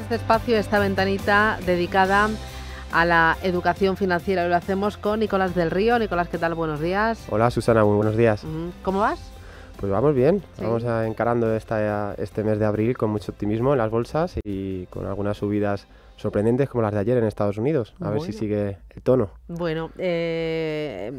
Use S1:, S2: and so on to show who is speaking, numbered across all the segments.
S1: Este espacio, esta ventanita dedicada a la educación financiera, lo hacemos con Nicolás del Río. Nicolás, ¿qué tal? Buenos días.
S2: Hola Susana, muy buenos días. ¿Cómo vas? Pues vamos bien, vamos encarando esta, este mes de abril con mucho optimismo en las bolsas y con algunas subidas sorprendentes como las de ayer en Estados Unidos. A ver si sigue el tono.
S1: Bueno, eh,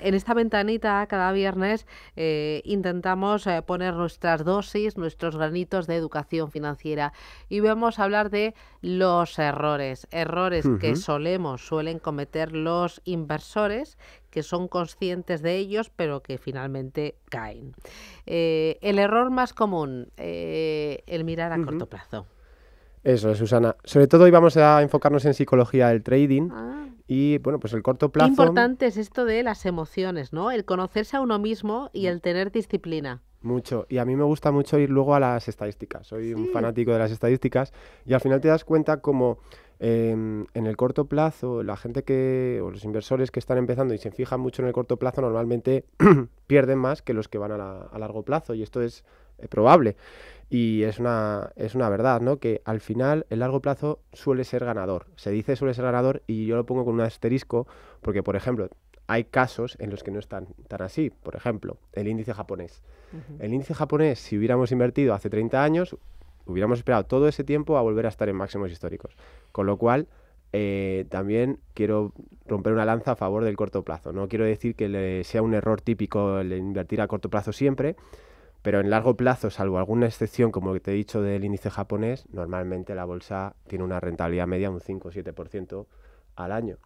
S1: en esta ventanita cada viernes eh, intentamos eh, poner nuestras dosis, nuestros granitos de educación financiera y vamos a hablar de los errores, errores que solemos, suelen cometer los inversores que son conscientes de ellos, pero que finalmente caen. el error más común, el mirar a corto plazo.
S2: Eso es, Susana. Sobre todo hoy vamos a enfocarnos en psicología del trading. Ah. Y bueno, pues el corto plazo. Qué importante
S1: es esto de las emociones, ¿no? El conocerse a uno mismo y mm. el tener disciplina.
S2: Mucho. Y a mí me gusta mucho ir luego a las estadísticas. Soy un fanático de las estadísticas. Y al final te das cuenta como em, en el corto plazo, la gente que, o los inversores que están empezando y se fijan mucho en el corto plazo, normalmente pierden más que los que van a, largo plazo. Y esto es eh, probable. Y es una, es una verdad, ¿no? Que al final el largo plazo suele ser ganador. Se dice suele ser ganador y yo lo pongo con un asterisco porque, por ejemplo, hay casos en los que no están tan así. Por ejemplo, el índice japonés. El índice japonés, si hubiéramos invertido hace 30 años, hubiéramos esperado todo ese tiempo a volver a estar en máximos históricos. Con lo cual, eh, también quiero romper una lanza a favor del corto plazo. No quiero decir que sea un error típico el invertir a corto plazo siempre, pero en largo plazo, salvo alguna excepción, como te he dicho, del índice japonés, normalmente la bolsa tiene una rentabilidad media de un 5 o 7% al año.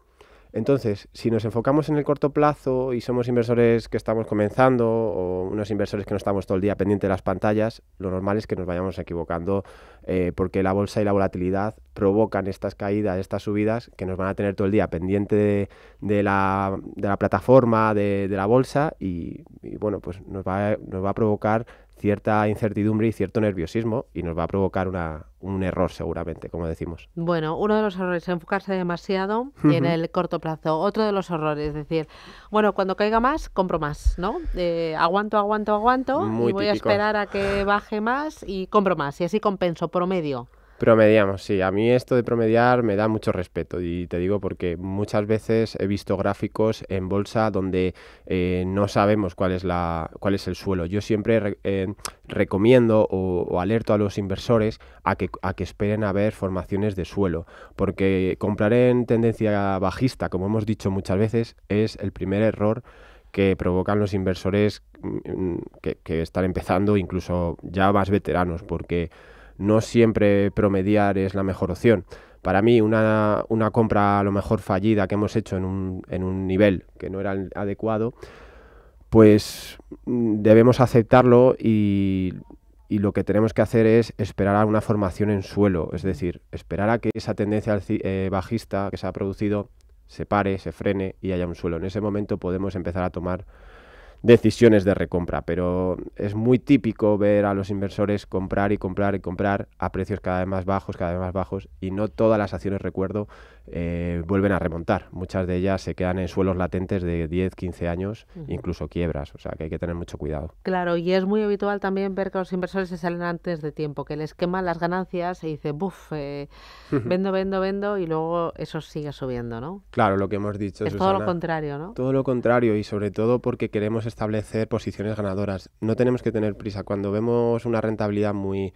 S2: Entonces, si nos enfocamos en el corto plazo y somos inversores que estamos comenzando o unos inversores que no estamos todo el día pendiente de las pantallas, lo normal es que nos vayamos equivocando eh, porque la bolsa y la volatilidad provocan estas caídas, estas subidas que nos van a tener todo el día pendiente de, la, de la, plataforma, de, de la bolsa y, bueno, pues nos va, nos va a provocar cierta incertidumbre y cierto nerviosismo y nos va a provocar un error seguramente, como decimos.
S1: Bueno, uno de los errores, es enfocarse demasiado en el corto plazo. Otro de los errores, es decir, bueno, cuando caiga más, compro más, ¿no? Eh, aguanto, aguanto, aguanto y voy a esperar a que baje más y compro más y así compenso promedio.
S2: Promediamos, sí. A mí esto de promediar me da mucho respeto y te digo porque muchas veces he visto gráficos en bolsa donde eh, no sabemos cuál es, la, cuál es el suelo. Yo siempre eh, recomiendo o, alerto a los inversores a que, esperen a ver formaciones de suelo porque comprar en tendencia bajista, como hemos dicho muchas veces, es el primer error que provocan los inversores mm, mm, que, que están empezando, incluso ya más veteranos, porque no siempre promediar es la mejor opción. Para mí, una, compra a lo mejor fallida que hemos hecho en un, en un nivel que no era el adecuado, pues mm, debemos aceptarlo y lo que tenemos que hacer es esperar a una formación en suelo, es decir, esperar a que esa tendencia eh, bajista que se ha producido se pare, se frene y haya un suelo. En ese momento podemos empezar a tomar decisiones de recompra, pero es muy típico ver a los inversores comprar y comprar y comprar a precios cada vez más bajos, cada vez más bajos, y no todas las acciones, recuerdo, eh, vuelven a remontar. Muchas de ellas se quedan en suelos latentes de 10, 15 años, incluso quiebras, o sea que hay que tener mucho cuidado.
S1: Claro, y es muy habitual también ver que los inversores se salen antes de tiempo, que les queman las ganancias y dice, buf, eh, vendo, vendo, vendo, y luego eso sigue subiendo, ¿no?
S2: Claro, lo que hemos dicho. Es todo lo contrario, ¿no? Todo lo contrario, y sobre todo porque queremos establecer posiciones ganadoras. No tenemos que tener prisa. Cuando vemos una rentabilidad muy,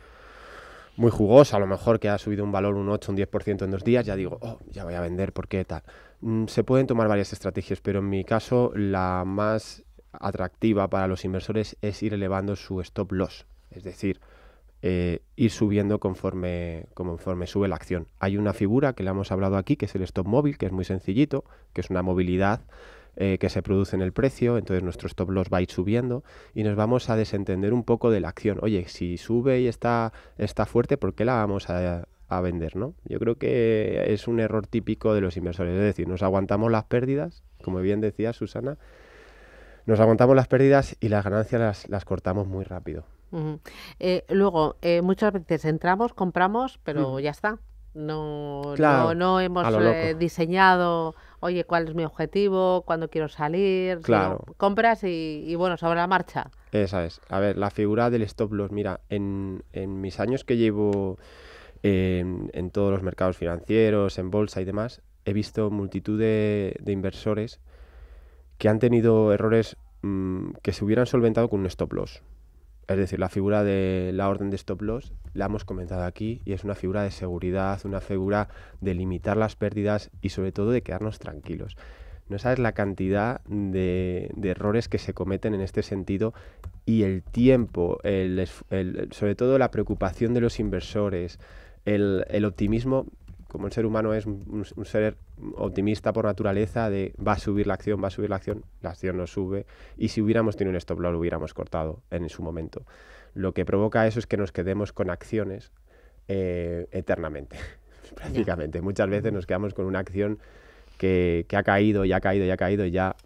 S2: muy jugosa, a lo mejor que ha subido un valor un 8, un 10% en dos días, ya digo, oh, ya voy a vender, ¿por qué tal? Mm, se pueden tomar varias estrategias, pero en mi caso la más atractiva para los inversores es ir elevando su stop loss, es decir, eh, ir subiendo conforme, conforme sube la acción. Hay una figura que le hemos hablado aquí, que es el stop móvil, que es muy sencillito, que es una movilidad eh, que se produce en el precio, entonces nuestros stop loss va a ir subiendo y nos vamos a desentender un poco de la acción. Oye, si sube y está, está fuerte, ¿por qué la vamos a, vender, ¿no? Yo creo que es un error típico de los inversores, es decir, nos aguantamos las pérdidas, como bien decía Susana, nos aguantamos las pérdidas y las ganancias las, las cortamos muy rápido.
S1: Eh, luego, eh, muchas veces entramos, compramos, pero mm. ya está. No, no, no, hemos eh, diseñado, oye, cuál es mi objetivo, cuándo quiero salir. compras y, bueno, sobre la marcha.
S2: Esa es. A ver, la figura del stop loss. Mira, en, en mis años que llevo en, todos los mercados financieros, en bolsa y demás, he visto multitud de, inversores que han tenido errores mm, que se hubieran solventado con un stop loss. Es decir, la figura de la orden de stop loss la hemos comentado aquí y es una figura de seguridad, una figura de limitar las pérdidas y sobre todo de quedarnos tranquilos. No sabes la cantidad de, errores que se cometen en este sentido y el tiempo, sobre todo la preocupación de los inversores, el, optimismo como el ser humano es un, ser optimista por naturaleza, de va a subir la acción, va a subir la acción, la acción no sube, y si hubiéramos tenido un stop loss lo hubiéramos cortado en su momento. Lo que provoca eso es que nos quedemos con acciones eh, eternamente, prácticamente. Muchas veces nos quedamos con una acción que, ha caído y ha caído y ha caído y ya,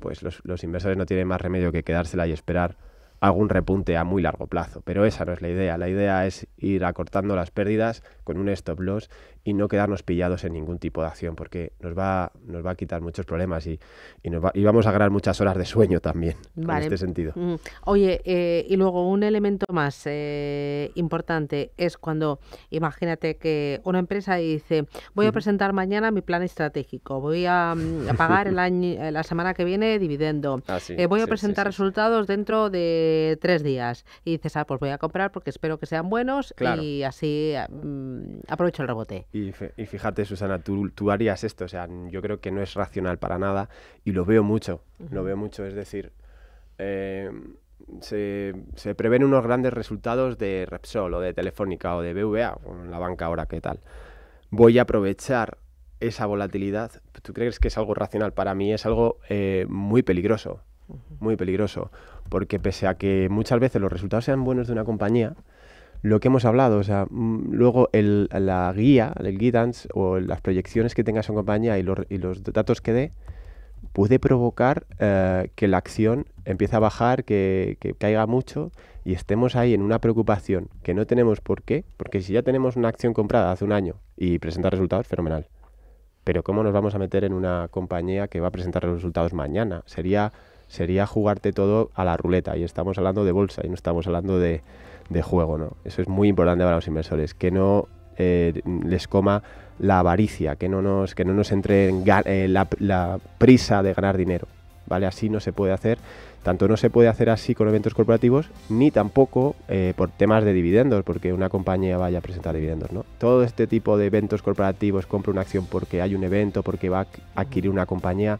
S2: pues los, los inversores no tienen más remedio que quedársela y esperar algún repunte a muy largo plazo. Pero esa no es la idea. La idea es ir acortando las pérdidas con un stop loss y no quedarnos pillados en ningún tipo de acción porque nos va, nos va a quitar muchos problemas y, y, nos y vamos a ganar muchas horas de sueño también en este sentido.
S1: Mm. Oye, eh, y luego un elemento más eh, importante es cuando imagínate que una empresa dice voy a presentar mañana mi plan estratégico, voy a, mm, pagar el año, eh, la semana que viene dividendo, ah, voy a presentar resultados dentro de tres días y dices, ah, pues voy a comprar porque espero que sean buenos y así mm, aprovecho
S2: el rebote. Y, fíjate, Susana, tú, tú, harías esto, o sea, yo creo que no es racional para nada y lo veo mucho, lo veo mucho, es decir... Eh, se, se, prevén unos grandes resultados de Repsol o de Telefónica o de BVA, o la banca ahora, ¿qué tal? Voy a aprovechar esa volatilidad. ¿Tú crees que es algo racional? Para mí es algo eh, muy peligroso, muy peligroso. Porque pese a que muchas veces los resultados sean buenos de una compañía, lo que hemos hablado, o sea, mm, luego la guía, el guidance o las proyecciones que tenga esa compañía y los, datos que dé, puede provocar eh, que la acción empiece a bajar, que, que, caiga mucho y estemos ahí en una preocupación que no tenemos por qué, porque si ya tenemos una acción comprada hace un año y presenta resultados, fenomenal. Pero ¿cómo nos vamos a meter en una compañía que va a presentar resultados mañana? Sería sería jugarte todo a la ruleta y estamos hablando de bolsa y no estamos hablando de, juego, ¿no? Eso es muy importante para los inversores, que no eh, les coma la avaricia, que no nos, que no nos entre eh, la, prisa de ganar dinero, ¿vale? Así no se puede hacer, tanto no se puede hacer así con eventos corporativos, ni tampoco eh, por temas de dividendos, porque una compañía vaya a presentar dividendos, ¿no? Todo este tipo de eventos corporativos, compra una acción porque hay un evento, porque va a adquirir una compañía,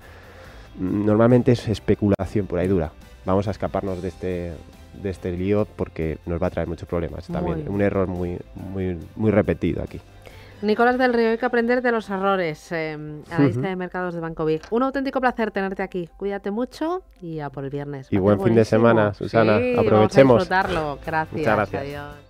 S2: normalmente es especulación por ahí dura. Vamos a escaparnos de este, de este lío porque nos va a traer muchos problemas. También un error muy, muy, muy repetido aquí.
S1: Nicolás del Río, hay que aprender de los errores. Em, a la lista de mercados de Banco Un auténtico placer tenerte aquí. Cuídate mucho y a por el viernes. Y buen fin de semana, Susana. Aprovechemos. Gracias. gracias.